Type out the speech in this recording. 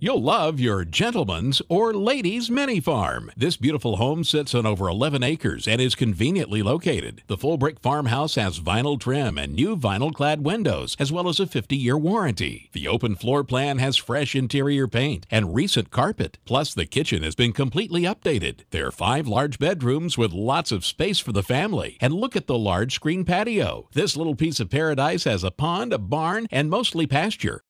You'll love your gentleman's or lady's mini farm. This beautiful home sits on over 11 acres and is conveniently located. The full brick farmhouse has vinyl trim and new vinyl clad windows, as well as a 50 year warranty. The open floor plan has fresh interior paint and recent carpet. Plus, the kitchen has been completely updated. There are five large bedrooms with lots of space for the family. And look at the large screen patio. This little piece of paradise has a pond, a barn, and mostly pasture.